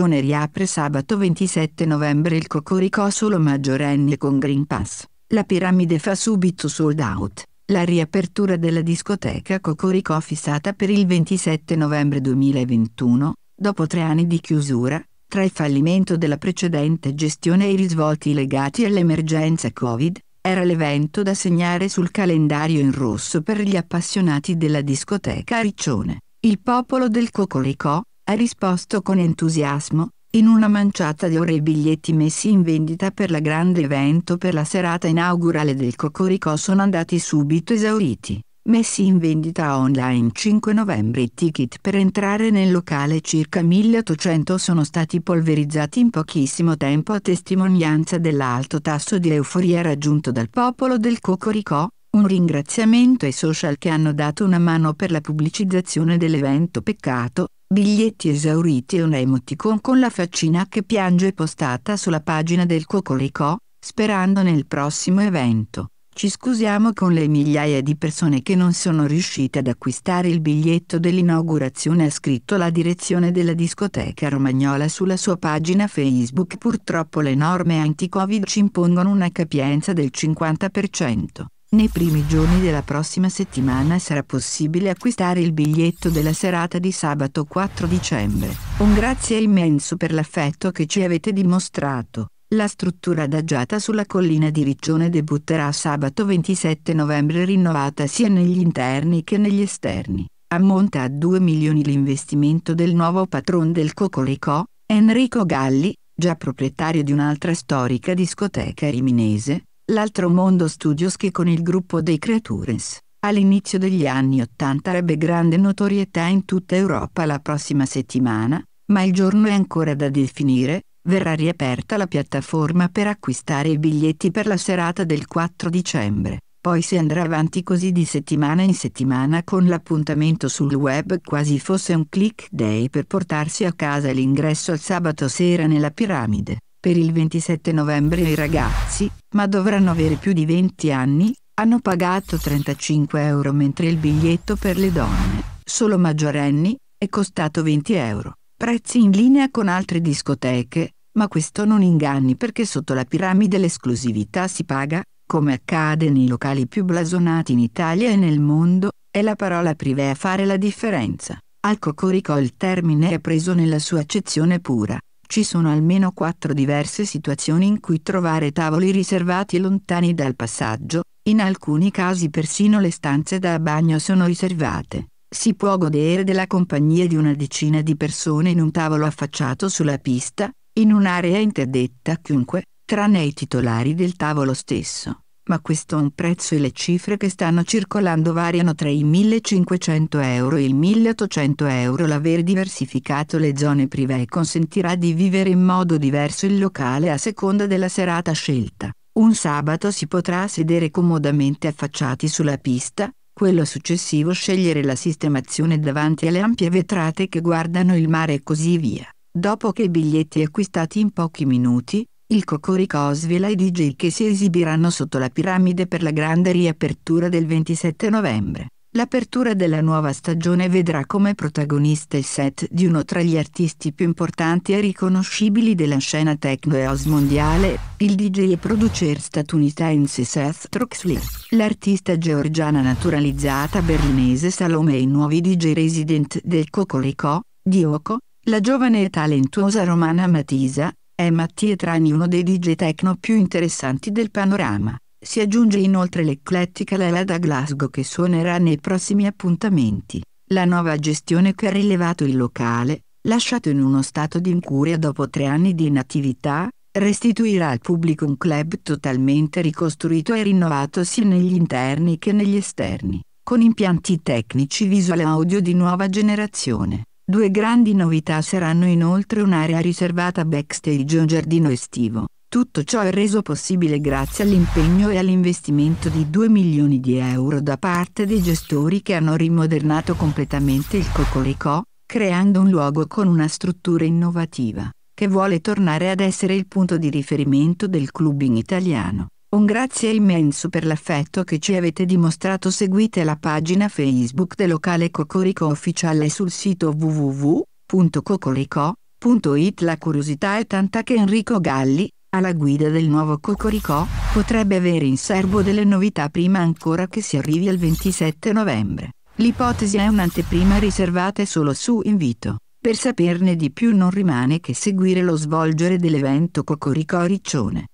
stagione riapre sabato 27 novembre il Cocoricò solo maggiorenne con Green Pass. La piramide fa subito sold out. La riapertura della discoteca Cocoricò fissata per il 27 novembre 2021, dopo tre anni di chiusura, tra il fallimento della precedente gestione e i risvolti legati all'emergenza Covid, era l'evento da segnare sul calendario in rosso per gli appassionati della discoteca a Riccione. Il popolo del Cocoricò ha risposto con entusiasmo, in una manciata di ore i biglietti messi in vendita per la grande evento per la serata inaugurale del Cocorico sono andati subito esauriti. Messi in vendita online 5 novembre i ticket per entrare nel locale circa 1800 sono stati polverizzati in pochissimo tempo a testimonianza dell'alto tasso di euforia raggiunto dal popolo del Cocorico, un ringraziamento ai social che hanno dato una mano per la pubblicizzazione dell'evento peccato, biglietti esauriti e un emoticon con la faccina che piange postata sulla pagina del Cocolicò, sperando nel prossimo evento. Ci scusiamo con le migliaia di persone che non sono riuscite ad acquistare il biglietto dell'inaugurazione ha scritto la direzione della discoteca romagnola sulla sua pagina Facebook. Purtroppo le norme anti-Covid ci impongono una capienza del 50%. Nei primi giorni della prossima settimana sarà possibile acquistare il biglietto della serata di sabato 4 dicembre. Un grazie immenso per l'affetto che ci avete dimostrato. La struttura adagiata sulla collina di Riccione debutterà sabato 27 novembre rinnovata sia negli interni che negli esterni. Ammonta a 2 milioni l'investimento del nuovo patron del Cocoricò, Enrico Galli, già proprietario di un'altra storica discoteca riminese, l'altro mondo studios che con il gruppo dei Creatures, all'inizio degli anni Ottanta ebbe grande notorietà in tutta Europa la prossima settimana, ma il giorno è ancora da definire, verrà riaperta la piattaforma per acquistare i biglietti per la serata del 4 dicembre. Poi si andrà avanti così di settimana in settimana con l'appuntamento sul web quasi fosse un click day per portarsi a casa l'ingresso al sabato sera nella piramide. Per il 27 novembre i ragazzi, ma dovranno avere più di 20 anni, hanno pagato 35 euro mentre il biglietto per le donne, solo maggiorenni, è costato 20 euro. Prezzi in linea con altre discoteche, ma questo non inganni perché sotto la piramide l'esclusività si paga, come accade nei locali più blasonati in Italia e nel mondo, è la parola privé a fare la differenza. Al Cocorico il termine è preso nella sua accezione pura. Ci sono almeno quattro diverse situazioni in cui trovare tavoli riservati lontani dal passaggio, in alcuni casi persino le stanze da bagno sono riservate. Si può godere della compagnia di una decina di persone in un tavolo affacciato sulla pista, in un'area interdetta a chiunque, tranne i titolari del tavolo stesso ma questo ha un prezzo e le cifre che stanno circolando variano tra i 1500 euro e i 1800 euro. L'aver diversificato le zone privé consentirà di vivere in modo diverso il locale a seconda della serata scelta. Un sabato si potrà sedere comodamente affacciati sulla pista, quello successivo scegliere la sistemazione davanti alle ampie vetrate che guardano il mare e così via. Dopo che i biglietti acquistati in pochi minuti, il Cocorico Svela i DJ che si esibiranno sotto la piramide per la grande riapertura del 27 novembre. L'apertura della nuova stagione vedrà come protagonista il set di uno tra gli artisti più importanti e riconoscibili della scena techno e house mondiale, il DJ e producer statunitense Seth Troxley, l'artista georgiana naturalizzata berlinese Salome e i nuovi DJ resident del Cocorico, Dioco, la giovane e talentuosa romana Matisa, è Mattie Trani uno dei DJ techno più interessanti del panorama. Si aggiunge inoltre l'eclettica Lala da Glasgow che suonerà nei prossimi appuntamenti. La nuova gestione che ha rilevato il locale, lasciato in uno stato di incuria dopo tre anni di inattività, restituirà al pubblico un club totalmente ricostruito e rinnovato sia negli interni che negli esterni, con impianti tecnici visual e audio di nuova generazione. Due grandi novità saranno inoltre un'area riservata backstage e un giardino estivo. Tutto ciò è reso possibile grazie all'impegno e all'investimento di 2 milioni di euro da parte dei gestori che hanno rimodernato completamente il Cocorico, creando un luogo con una struttura innovativa, che vuole tornare ad essere il punto di riferimento del clubbing italiano. Un grazie immenso per l'affetto che ci avete dimostrato. Seguite la pagina Facebook del locale Cocorico Officiale sul sito www.cocorico.it. La curiosità è tanta che Enrico Galli, alla guida del nuovo Cocorico, potrebbe avere in serbo delle novità prima ancora che si arrivi al 27 novembre. L'ipotesi è un'anteprima riservata solo su invito. Per saperne di più non rimane che seguire lo svolgere dell'evento Cocorico Riccione.